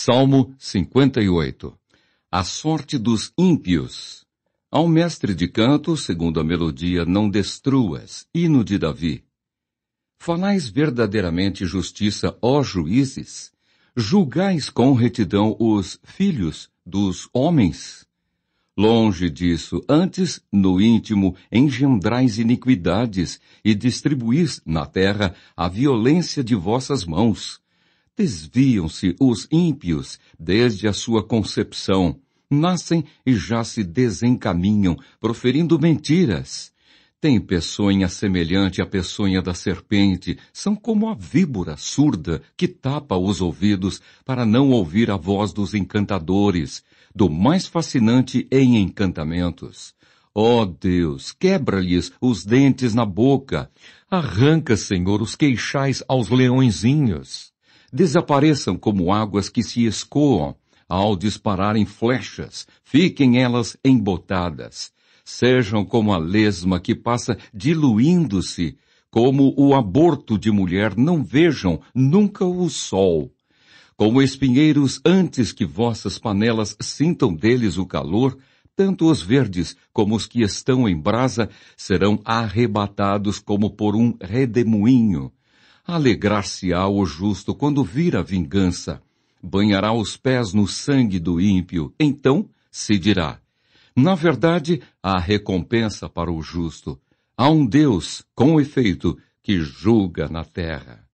Salmo 58 A sorte dos ímpios. Ao mestre de canto, segundo a melodia, não destruas, hino de Davi. Falais verdadeiramente justiça, ó juízes. Julgais com retidão os filhos dos homens. Longe disso, antes, no íntimo, engendrais iniquidades e distribuís na terra a violência de vossas mãos Desviam-se os ímpios desde a sua concepção, nascem e já se desencaminham, proferindo mentiras. Tem peçonha semelhante à peçonha da serpente, são como a víbora surda que tapa os ouvidos para não ouvir a voz dos encantadores, do mais fascinante em encantamentos. Ó oh Deus, quebra-lhes os dentes na boca, arranca, Senhor, os queixais aos leõezinhos desapareçam como águas que se escoam ao dispararem flechas, fiquem elas embotadas. Sejam como a lesma que passa diluindo-se, como o aborto de mulher, não vejam nunca o sol. Como espinheiros, antes que vossas panelas sintam deles o calor, tanto os verdes como os que estão em brasa serão arrebatados como por um redemoinho, Alegrar-se-á o justo quando vir a vingança. Banhará os pés no sangue do ímpio. Então se dirá. Na verdade, há recompensa para o justo. Há um Deus, com efeito, que julga na terra.